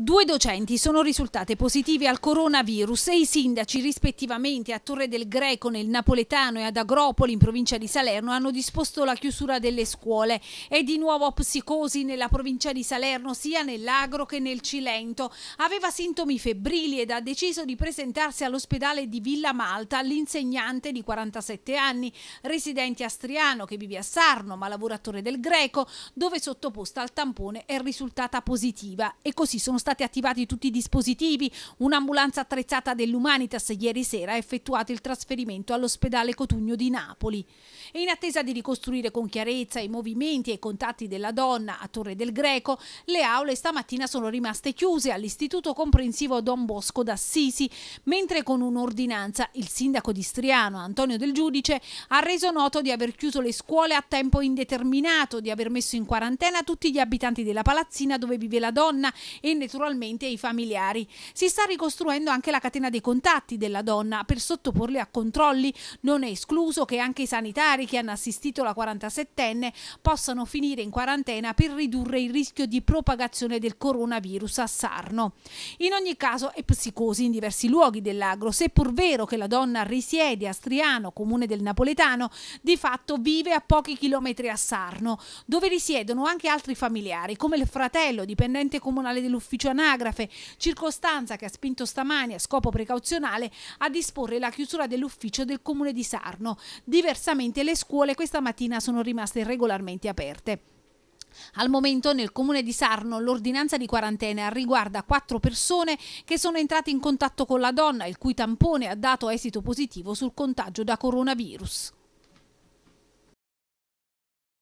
Due docenti sono risultate positive al coronavirus e i sindaci rispettivamente a Torre del Greco nel Napoletano e ad Agropoli in provincia di Salerno hanno disposto la chiusura delle scuole. È di nuovo psicosi nella provincia di Salerno sia nell'Agro che nel Cilento. Aveva sintomi febbrili ed ha deciso di presentarsi all'ospedale di Villa Malta l'insegnante di 47 anni, residente a Striano che vive a Sarno ma lavora a Torre del Greco dove sottoposta al tampone è risultata positiva e così sono stati stati attivati tutti i dispositivi, un'ambulanza attrezzata dell'Umanitas ieri sera ha effettuato il trasferimento all'ospedale Cotugno di Napoli. E in attesa di ricostruire con chiarezza i movimenti e i contatti della donna a Torre del Greco, le aule stamattina sono rimaste chiuse all'Istituto Comprensivo Don Bosco d'Assisi, mentre con un'ordinanza il sindaco di Striano, Antonio Del Giudice, ha reso noto di aver chiuso le scuole a tempo indeterminato, di aver messo in quarantena tutti gli abitanti della palazzina dove vive la donna e naturalmente i familiari. Si sta ricostruendo anche la catena dei contatti della donna per sottoporli a controlli. Non è escluso che anche i sanitari che hanno assistito la 47enne possano finire in quarantena per ridurre il rischio di propagazione del coronavirus a Sarno. In ogni caso è psicosi in diversi luoghi dell'agro, seppur vero che la donna risiede a Striano, comune del Napoletano, di fatto vive a pochi chilometri a Sarno, dove risiedono anche altri familiari, come il fratello dipendente comunale dell'ufficio dell'ufficio anagrafe, circostanza che ha spinto stamani a scopo precauzionale a disporre la chiusura dell'ufficio del comune di Sarno. Diversamente le scuole questa mattina sono rimaste regolarmente aperte. Al momento nel comune di Sarno l'ordinanza di quarantena riguarda quattro persone che sono entrate in contatto con la donna il cui tampone ha dato esito positivo sul contagio da coronavirus.